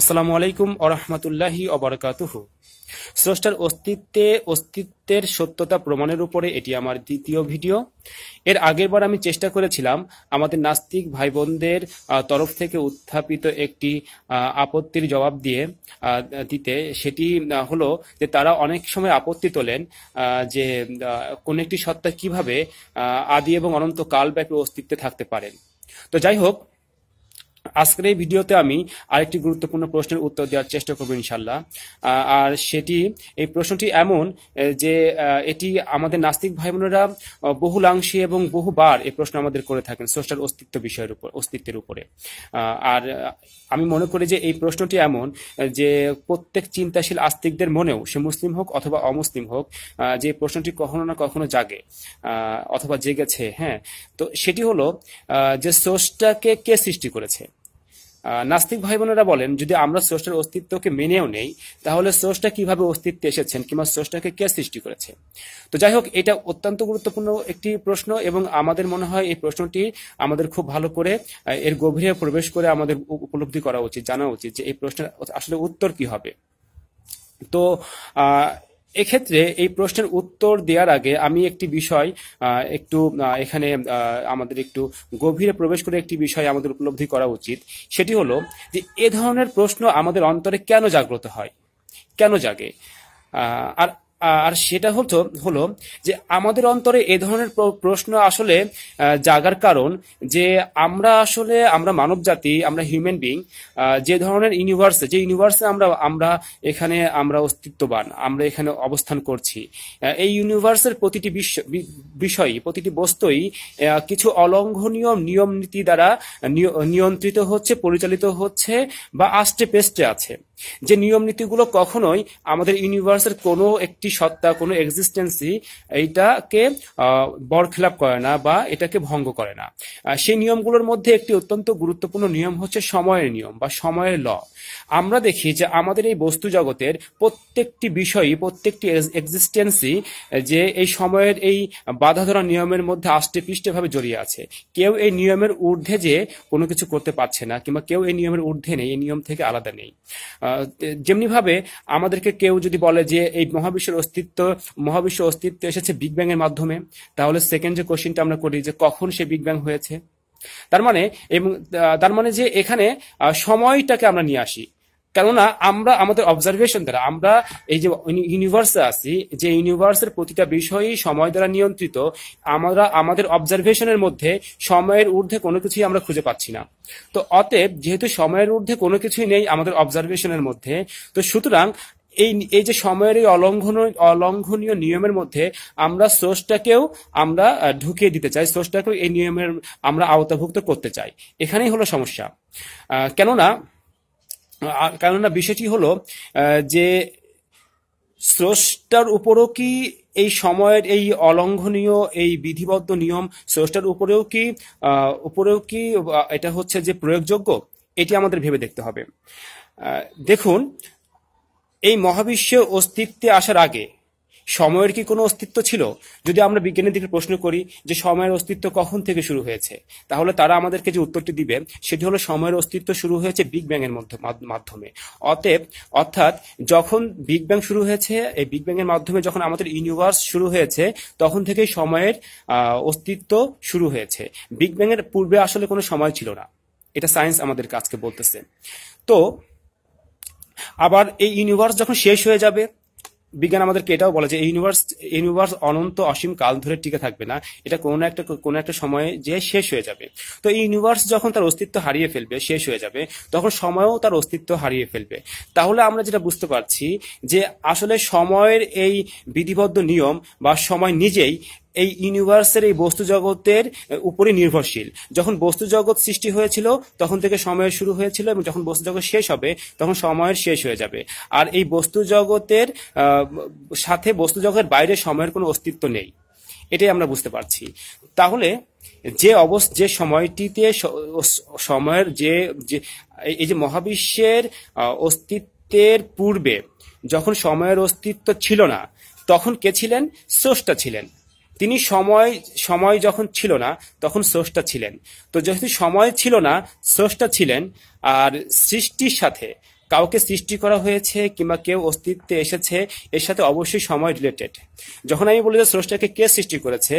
আসসালামু আলাইকুম আরহামতুল্লাহি অবরকাতুহ স্রষ্টার অস্তিত্বে অস্তিত্বের সত্যতা প্রমাণের উপরে এটি আমার দ্বিতীয় ভিডিও এর আগের বার আমি চেষ্টা করেছিলাম আমাদের নাস্তিক ভাই বোনদের তরফ থেকে উত্থাপিত একটি আপত্তির জবাব দিয়ে দিতে সেটি হলো যে তারা অনেক সময় আপত্তি তোলেন যে কোন একটি সত্তা কিভাবে আদি এবং অনন্ত কালব্যাপী অস্তিত্বে থাকতে পারেন তো যাই হোক আজকের এই ভিডিওতে আমি আরেকটি গুরুত্বপূর্ণ প্রশ্নের উত্তর দেওয়ার চেষ্টা করবো ইনশাল্লাহ আর সেটি এই প্রশ্নটি এমন যে এটি আমাদের নাস্তিক ভাই বোনেরা বহুলাংশে এবং বহুবার এই প্রশ্ন আমাদের করে থাকেন স্রষ্টার অস্তিত্ব বিষয়ের উপর অস্তিত্বের উপরে আর আমি মনে করি যে এই প্রশ্নটি এমন যে প্রত্যেক চিন্তাশীল আস্তিকদের মনেও সে মুসলিম হোক অথবা অমুসলিম হোক যে প্রশ্নটি কখনো না কখনো জাগে অথবা জেগেছে হ্যাঁ তো সেটি হলো যে স্রষ্টাকে কে সৃষ্টি করেছে নাস্তিক ভাই বোনেরা বলেন যদি আমরা স্রষ্টার অস্তিত্বকে মেনেও নেই তাহলে স্রষ্টা কিভাবে অস্তিত্বে এসেছেন কিংবা স্রষ্টাকে কে সৃষ্টি করেছে তো যাই হোক এটা অত্যন্ত গুরুত্বপূর্ণ একটি প্রশ্ন এবং আমাদের মনে হয় এই প্রশ্নটি আমাদের খুব ভালো করে এর গভীরে প্রবেশ করে আমাদের উপলব্ধি করা উচিত জানা উচিত যে এই প্রশ্নের আসলে উত্তর কি হবে তো এক্ষেত্রে এই প্রশ্নের উত্তর দেওয়ার আগে আমি একটি বিষয় একটু এখানে আমাদের একটু গভীরে প্রবেশ করে একটি বিষয় আমাদের উপলব্ধি করা উচিত সেটি হলো যে এ ধরনের প্রশ্ন আমাদের অন্তরে কেন জাগ্রত হয় কেন জাগে আর আর সেটা হতো হলো যে আমাদের অন্তরে এ ধরনের প্রশ্ন আসলে জাগার কারণ যে আমরা আসলে আমরা মানব জাতি আমরা হিউম্যান বিং যে ধরনের ইউনিভার্স যে ইউনিভার্সে আমরা আমরা এখানে আমরা অস্তিত্ববান আমরা এখানে অবস্থান করছি এই ইউনিভার্সের প্রতিটি বিষয় প্রতিটি বস্তুই কিছু অলঙ্ঘনীয় নিয়ম নীতি দ্বারা নিয়ন্ত্রিত হচ্ছে পরিচালিত হচ্ছে বা আষ্টে পেস্টে আছে যে নিয়ম নীতিগুলো কখনোই আমাদের ইউনিভার্সের কোনো একটি সত্তা কোনো এক্সিস্টেন্সি এইটাকে বরখেলাপ করে না বা এটাকে ভঙ্গ করে না সেই নিয়মগুলোর মধ্যে একটি অত্যন্ত গুরুত্বপূর্ণ নিয়ম হচ্ছে সময়ের নিয়ম বা সময়ের ল আমরা দেখি যে আমাদের এই বস্তু জগতের প্রত্যেকটি বিষয়ই প্রত্যেকটি এক্সিস্টেন্সি যে এই সময়ের এই বাধা ধরা নিয়মের মধ্যে আষ্টে ভাবে জড়িয়ে আছে কেউ এই নিয়মের ঊর্ধ্বে যে কোনো কিছু করতে পারছে না কিংবা কেউ এই নিয়মের ঊর্ধ্বে নেই এই নিয়ম থেকে আলাদা নেই যেমনিভাবে আমাদেরকে কেউ যদি বলে যে এই মহাবিশ্বের অস্তিত্ব মহাবিশ্ব অস্তিত্ব এসেছে বিগ ব্যাং এর মাধ্যমে তাহলে সেকেন্ড যে কোশ্চিনটা আমরা করি যে কখন সে বিগ ব্যাং হয়েছে তার মানে এবং তার মানে যে এখানে সময়টাকে আমরা নিয়ে আসি কেননা আমরা আমাদের অবজারভেশন দ্বারা আমরা এই যে ইউনিভার্সে আছি যে ইউনিভার্সের প্রতিটা বিষয়ই সময় দ্বারা নিয়ন্ত্রিত আমরা আমাদের অবজারভেশনের মধ্যে সময়ের ঊর্ধ্বে কোনো কিছুই আমরা খুঁজে পাচ্ছি না তো অতএব যেহেতু সময়ের ঊর্ধ্বে কোনো কিছুই নেই আমাদের অবজারভেশনের মধ্যে তো সুতরাং এই এই যে সময়ের এই অলঙ্ঘন অলঙ্ঘনীয় নিয়মের মধ্যে আমরা স্রোসটাকেও আমরা ঢুকিয়ে দিতে চাই স্রোসটাকেও এই নিয়মের আমরা আওতাভুক্ত করতে চাই এখানেই হলো সমস্যা কেননা কেননা বিষয়টি হলো যে স্রষ্টার উপরও কি এই সময়ের এই অলঙ্ঘনীয় এই বিধিবদ্ধ নিয়ম স্রষ্টার উপরেও কি উপরেও কি এটা হচ্ছে যে প্রয়োগযোগ্য এটি আমাদের ভেবে দেখতে হবে দেখুন এই মহাবিশ্বের অস্তিত্বে আসার আগে সময়ের কি কোনো অস্তিত্ব ছিল যদি আমরা বিজ্ঞানের দিকে প্রশ্ন করি যে সময়ের অস্তিত্ব কখন থেকে শুরু হয়েছে তাহলে তারা আমাদেরকে যে উত্তরটি দিবে সেটি হলো সময়ের অস্তিত্ব শুরু হয়েছে বিগ ব্যাং এর মাধ্যমে অতএব অর্থাৎ যখন বিগ ব্যাং শুরু হয়েছে এই বিগ ব্যাং এর মাধ্যমে যখন আমাদের ইউনিভার্স শুরু হয়েছে তখন থেকে সময়ের অস্তিত্ব শুরু হয়েছে বিগ ব্যাং এর পূর্বে আসলে কোনো সময় ছিল না এটা সায়েন্স আমাদের কাজকে বলতেছে তো আবার এই ইউনিভার্স যখন শেষ হয়ে যাবে বিজ্ঞান আমাদেরকে এটাও বলে যে ইউনিভার্স ইউনিভার্স অনন্ত অসীম কাল ধরে টিকে থাকবে না এটা কোনো একটা কোনো একটা সময়ে যে শেষ হয়ে যাবে তো এই ইউনিভার্স যখন তার অস্তিত্ব হারিয়ে ফেলবে শেষ হয়ে যাবে তখন সময়ও তার অস্তিত্ব হারিয়ে ফেলবে তাহলে আমরা যেটা বুঝতে পারছি যে আসলে সময়ের এই বিধিবদ্ধ নিয়ম বা সময় নিজেই এই ইউনিভার্সের এই বস্তু জগতের উপরে নির্ভরশীল যখন বস্তু জগৎ সৃষ্টি হয়েছিল তখন থেকে সময়ের শুরু হয়েছিল এবং যখন বস্তু জগৎ শেষ হবে তখন সময়ের শেষ হয়ে যাবে আর এই বস্তু জগতের সাথে বস্তু জগতের বাইরে সময়ের কোনো অস্তিত্ব নেই এটাই আমরা বুঝতে পারছি তাহলে যে অবস্থা যে সময়টিতে সময়ের যে এই যে মহাবিশ্বের অস্তিত্বের পূর্বে যখন সময়ের অস্তিত্ব ছিল না তখন কে ছিলেন স্রষ্টা ছিলেন তিনি সময় সময় যখন ছিল না তখন স্রষ্টা ছিলেন তো যেহেতু সময় ছিল না স্রষ্টা ছিলেন আর সৃষ্টির সাথে কাউকে সৃষ্টি করা হয়েছে কিংবা কেউ অস্তিত্বে এসেছে এর সাথে অবশ্যই সময় রিলেটেড যখন আমি বলি যে স্রষ্টাকে কে সৃষ্টি করেছে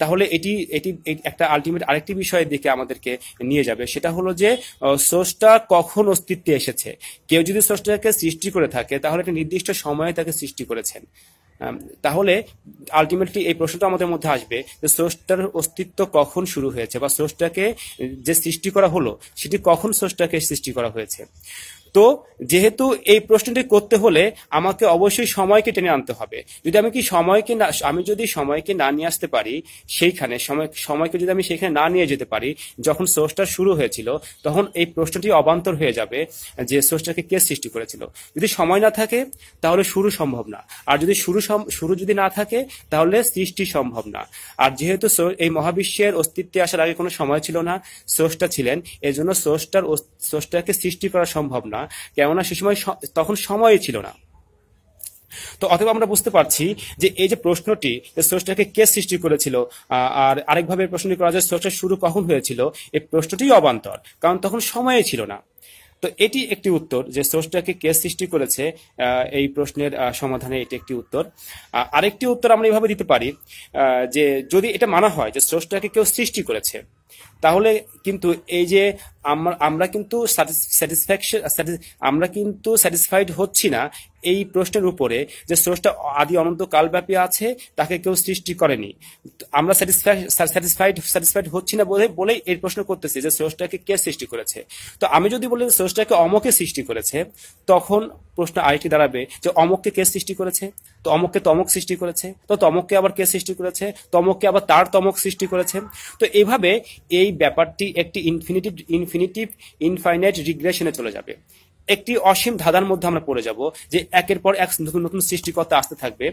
তাহলে এটি এটি একটা আলটিমেট আরেকটি বিষয়ের দিকে আমাদেরকে নিয়ে যাবে সেটা হলো যে স্রষ্টা কখন অস্তিত্বে এসেছে কেউ যদি স্রষ্টাকে সৃষ্টি করে থাকে তাহলে একটা নির্দিষ্ট সময়ে তাকে সৃষ্টি করেছেন তাহলে আলটিমেটলি এই প্রশ্নটা আমাদের মধ্যে আসবে যে স্রষ্টার অস্তিত্ব কখন শুরু হয়েছে বা স্রষ্টাকে যে সৃষ্টি করা হলো সেটি কখন স্রষ্টাকে সৃষ্টি করা হয়েছে তো যেহেতু এই প্রশ্নটি করতে হলে আমাকে অবশ্যই সময়কে টেনে আনতে হবে যদি আমি কি সময়কে না আমি যদি সময়কে না নিয়ে আসতে পারি সেইখানে সময় সময়কে যদি আমি সেখানে না নিয়ে যেতে পারি যখন সোর্সটা শুরু হয়েছিল তখন এই প্রশ্নটি অবান্তর হয়ে যাবে যে সোর্সটাকে কে সৃষ্টি করেছিল যদি সময় না থাকে তাহলে শুরু সম্ভব না আর যদি শুরু শুরু যদি না থাকে তাহলে সৃষ্টি সম্ভব না আর যেহেতু এই মহাবিশ্বের অস্তিত্বে আসার আগে কোনো সময় ছিল না সোর্সটা ছিলেন এজন্য সোর্সটার সোর্সটাকে সৃষ্টি করা সম্ভব না কেননা সে সময় তখন সময় ছিল না তো অথবা আমরা বুঝতে পারছি যে এই যে প্রশ্নটি স্রষ্টাকে কে সৃষ্টি করেছিল আর আরেকভাবে প্রশ্নটি করা যায় স্রষ্টা শুরু কখন হয়েছিল এই প্রশ্নটি অবান্তর কারণ তখন সময় ছিল না তো এটি একটি উত্তর যে স্রষ্টাকে কে সৃষ্টি করেছে এই প্রশ্নের সমাধানে এটি একটি উত্তর আরেকটি উত্তর আমরা এইভাবে দিতে পারি যে যদি এটা মানা হয় যে স্রষ্টাকে কেউ সৃষ্টি করেছে তাহলে কিন্তু এই যে আমরা আমরা কিন্তু স্যাটিসফ্যাকশন আমরা কিন্তু স্যাটিসফাইড হচ্ছি না এই প্রশ্নের উপরে যে স্রষ্টা আদি অনন্ত কালব্যাপী আছে তাকে কেউ সৃষ্টি করেনি আমরা স্যাটিসফাইড স্যাটিসফাইড হচ্ছি না বলে বলেই এই প্রশ্ন করতেছি যে স্রষ্টাকে কে সৃষ্টি করেছে তো আমি যদি বলি স্রষ্টাকে অমকে সৃষ্টি করেছে তখন প্রশ্ন আরেকটি দাঁড়াবে যে অমককে কে সৃষ্টি করেছে তমককে তমক সৃষ্টি করেছে তো তমককে আবার কে সৃষ্টি করেছে তমককে আবার তার তমক সৃষ্টি করেছে তো এইভাবে এই ব্যাপারটি একটি ইনফিনিটিভ ইনফিনিটিভ ইনফাইনাইট রিগ্রেশনে চলে যাবে একটি অসীম ধাঁধার মধ্যে আমরা পড়ে যাব যে একের পর এক নতুন নতুন সৃষ্টিকর্তা আসতে থাকবে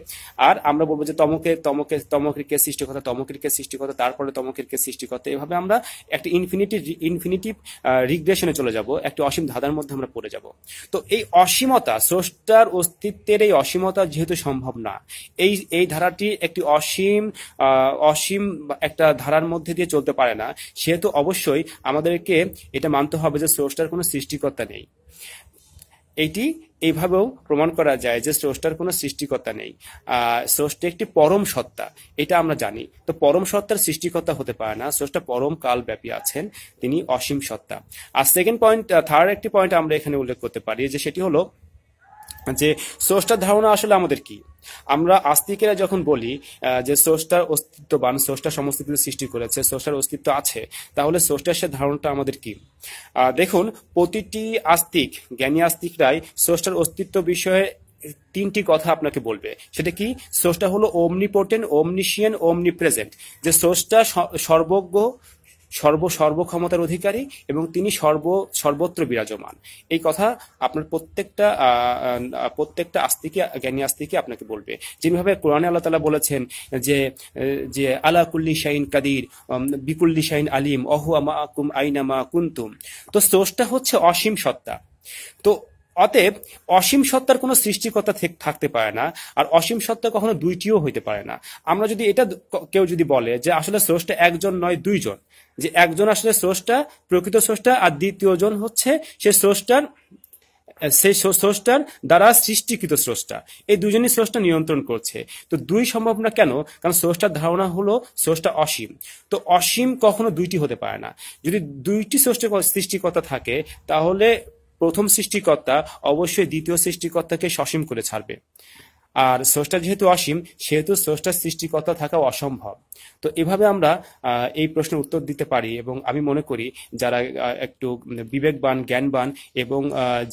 আর আমরা বলবো যে তমকে তমকে তমকের কে সৃষ্টিকর্তা তমকের কে সৃষ্টিকর্তা তারপরে তমকের কে সৃষ্টিকর্তা এভাবে আমরা একটি ইনফিনিটি ইনফিনিটি রিগ্রেশনে চলে যাব একটি অসীম ধাঁধার মধ্যে আমরা পড়ে যাব তো এই অসীমতা স্রষ্টার অস্তিত্বের এই অসীমতা যেহেতু সম্ভব না এই এই ধারাটি একটি অসীম অসীম একটা ধারার মধ্যে দিয়ে চলতে পারে না সেহেতু অবশ্যই আমাদেরকে এটা মানতে হবে যে স্রষ্টার কোনো সৃষ্টিকর্তা নেই এটি এইভাবেও প্রমাণ করা যায় যে স্রষ্টার কোনো সৃষ্টিকর্তা নেই স্রষ্টি একটি পরম সত্তা এটা আমরা জানি তো পরম সত্তার সৃষ্টিকর্তা হতে পারে না স্রষ্টা পরম কাল ব্যাপী আছেন তিনি অসীম সত্তা আর সেকেন্ড পয়েন্ট থার্ড একটি পয়েন্ট আমরা এখানে উল্লেখ করতে পারি যে সেটি হলো যে স্রষ্টার ধারণা আসলে আমাদের কি আমরা আস্তিকেরা যখন বলি যে স্রষ্টার অস্তিত্ববান স্রষ্টা সমস্ত কিছু সৃষ্টি করেছে স্রষ্টার অস্তিত্ব আছে তাহলে স্রষ্টার সে ধারণাটা আমাদের কি দেখুন প্রতিটি আস্তিক জ্ঞানী আস্তিকরাই স্রষ্টার অস্তিত্ব বিষয়ে তিনটি কথা আপনাকে বলবে সেটা কি স্রষ্টা হলো ওমনিপোর্টেন্ট ওমনিশিয়ান ওমনি প্রেজেন্ট যে স্রষ্টা সর্বজ্ঞ সর্ব সর্বক্ষমতার অধিকারী এবং তিনি সর্ব সর্বত্র বিরাজমান এই কথা আপনার প্রত্যেকটা প্রত্যেকটা আস্তিকে জ্ঞানী আস্তিকে আপনাকে বলবে যেভাবে কোরআনে আল্লাহ তালা বলেছেন যে যে আলা কুল্লি শাহিন কাদির বিকুল্লি শাহিন আলিম অহু মা আকুম আইনামা কুন্তুম তো স্রষ্টা হচ্ছে অসীম সত্তা তো অতএব অসীম সত্তার কোনো সৃষ্টিকর্তা থাকতে পারে না আর অসীম সত্তা কখনো দুইটিও হইতে পারে না আমরা যদি এটা কেউ যদি বলে যে আসলে স্রষ্টা একজন নয় দুইজন যে একজন আসলে স্রষ্টা প্রকৃত স্রষ্টা আর দ্বিতীয় জন হচ্ছে সে স্রষ্টার সেই স্রষ্টার দ্বারা সৃষ্টিকৃত স্রষ্টা এই দুজনই স্রষ্টা নিয়ন্ত্রণ করছে তো দুই সম্ভব না কেন কারণ স্রষ্টার ধারণা হলো স্রষ্টা অসীম তো অসীম কখনো দুইটি হতে পারে না যদি দুইটি স্রষ্টা সৃষ্টিকর্তা থাকে তাহলে প্রথম সৃষ্টিকর্তা অবশ্যই দ্বিতীয় সৃষ্টিকর্তাকে সসীম করে ছাড়বে। আর স্রষ্টা যেহেতু অসীম সেহেতু স্রষ্টার সৃষ্টিকর্তা থাকা অসম্ভব তো এভাবে আমরা এই প্রশ্নের উত্তর দিতে পারি এবং আমি মনে করি যারা একটু বিবেকবান জ্ঞানবান এবং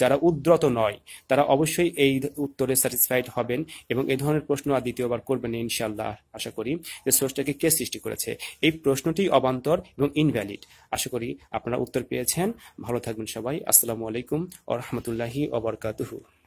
যারা উদ্রত নয় তারা অবশ্যই এই উত্তরে স্যাটিসফাইড হবেন এবং এ ধরনের প্রশ্ন আর দ্বিতীয়বার করবেন ইনশাল্লাহ আশা করি যে স্রষ্টাকে কে সৃষ্টি করেছে এই প্রশ্নটি অবান্তর এবং ইনভ্যালিড আশা করি আপনারা উত্তর পেয়েছেন ভালো থাকবেন সবাই আসসালামু আলাইকুম ও রহমতুল্লাহি ওবরকাতুহু